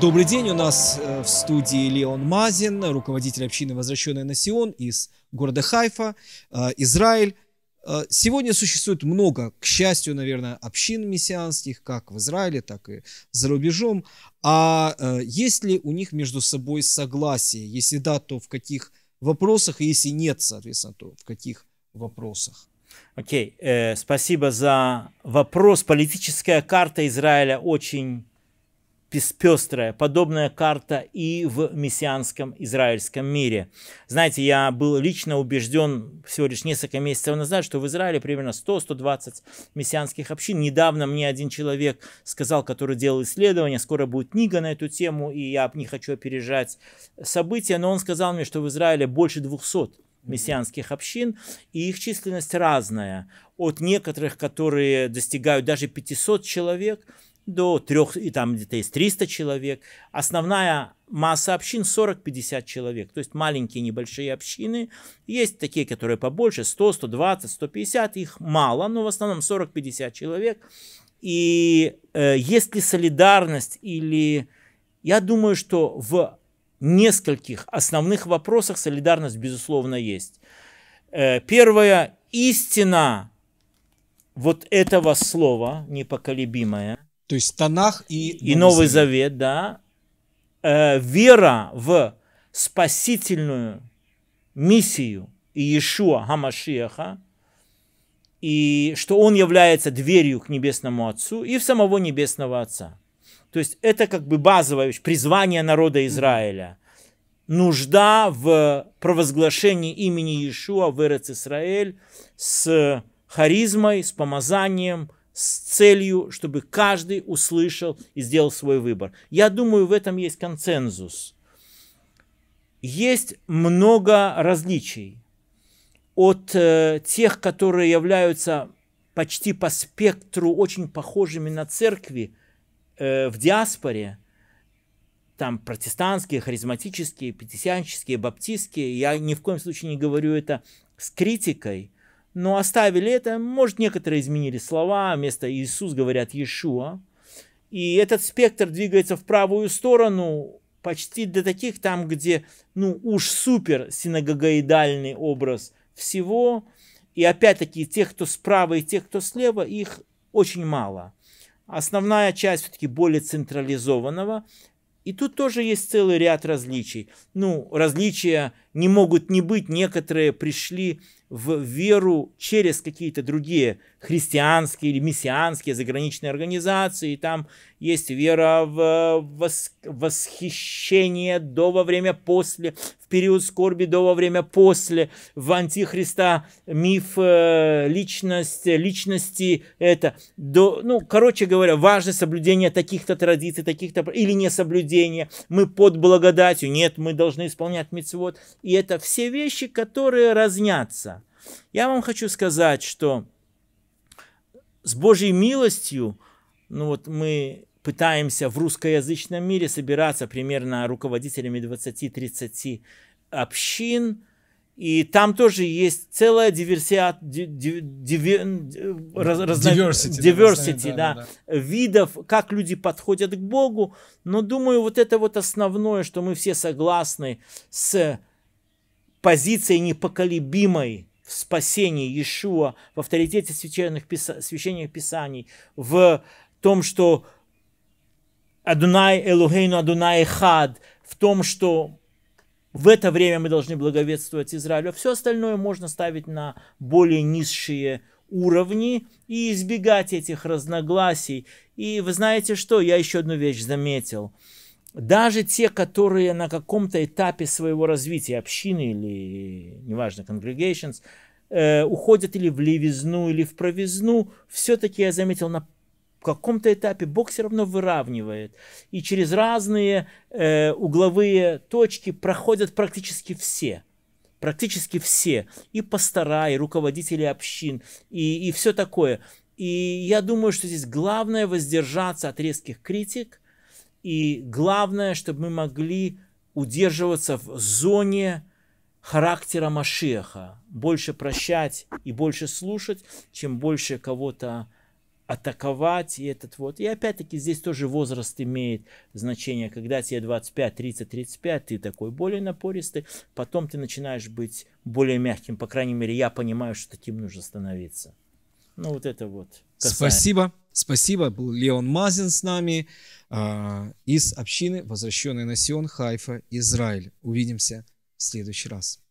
Добрый день, у нас э, в студии Леон Мазин, руководитель общины «Возвращенный на Сион» из города Хайфа, э, Израиль. Э, сегодня существует много, к счастью, наверное, общин мессианских, как в Израиле, так и за рубежом. А есть ли у них между собой согласие? Если да, то в каких вопросах? И если нет, соответственно, то в каких вопросах? Окей, okay. спасибо за вопрос. Политическая карта Израиля очень пестрая, подобная карта и в мессианском израильском мире. Знаете, я был лично убежден всего лишь несколько месяцев назад, что в Израиле примерно 100-120 мессианских общин. Недавно мне один человек сказал, который делал исследование, скоро будет книга на эту тему, и я не хочу опережать события, но он сказал мне, что в Израиле больше 200 мессианских общин, и их численность разная. От некоторых, которые достигают даже 500 человек, до трех, и там где-то есть 300 человек. Основная масса общин 40-50 человек, то есть маленькие небольшие общины. Есть такие, которые побольше, 100, 120, 150, их мало, но в основном 40-50 человек. И э, есть ли солидарность или... Я думаю, что в нескольких основных вопросах солидарность, безусловно, есть. Э, первое, истина вот этого слова непоколебимая то есть Танах и И Новый Завет, Завет да. Э, вера в спасительную миссию Иешуа Хамашиаха, и что он является дверью к Небесному Отцу и в самого Небесного Отца. То есть это как бы базовое призвание народа Израиля. Нужда в провозглашении имени Иешуа в Эрец Исраэль с харизмой, с помазанием, с целью, чтобы каждый услышал и сделал свой выбор. Я думаю, в этом есть консенсус. Есть много различий от э, тех, которые являются почти по спектру очень похожими на церкви э, в диаспоре, там протестантские, харизматические, пятисянческие, баптистские, я ни в коем случае не говорю это с критикой, но оставили это. Может, некоторые изменили слова, вместо Иисус говорят Иешуа. И этот спектр двигается в правую сторону, почти до таких там, где, ну, уж супер синагогоидальный образ всего. И опять-таки, тех, кто справа и тех, кто слева, их очень мало. Основная часть все-таки более централизованного. И тут тоже есть целый ряд различий. Ну, различия не могут не быть. Некоторые пришли в веру через какие-то другие христианские или мессианские заграничные организации. Там есть вера в восхищение до, во время, после, в период скорби до, во время, после, в антихриста миф э, личность, личности это. До, ну, короче говоря, важность соблюдения таких-то традиций, таких-то или несоблюдение. Мы под благодатью, нет, мы должны исполнять мецвод. И это все вещи, которые разнятся. Я вам хочу сказать, что с Божьей милостью, ну вот мы пытаемся в русскоязычном мире собираться примерно руководителями 20-30 общин, и там тоже есть целая диверсия, диви, да, да, да. видов, как люди подходят к Богу. Но думаю, вот это вот основное, что мы все согласны с позицией непоколебимой в спасении Иешуа, в авторитете священных, пис священных писаний, в том, что Адунай Элухейну Адунай Хад, в том, что в это время мы должны благовествовать Израилю. Все остальное можно ставить на более низшие уровни и избегать этих разногласий. И вы знаете что? Я еще одну вещь заметил – даже те, которые на каком-то этапе своего развития общины или, неважно, congregations, э, уходят или в левизну, или в провизну, все-таки я заметил, на каком-то этапе Бог все равно выравнивает. И через разные э, угловые точки проходят практически все. Практически все. И пастора, и руководители общин, и, и все такое. И я думаю, что здесь главное воздержаться от резких критик – и главное, чтобы мы могли удерживаться в зоне характера Машеха. Больше прощать и больше слушать, чем больше кого-то атаковать и этот вот. И опять-таки здесь тоже возраст имеет значение. Когда тебе 25, 30, 35, ты такой более напористый, потом ты начинаешь быть более мягким. По крайней мере, я понимаю, что таким нужно становиться. Ну вот это вот. Касаемо. Спасибо. Спасибо, был Леон Мазин с нами э, из общины «Возвращенный на Сион», Хайфа, Израиль. Увидимся в следующий раз.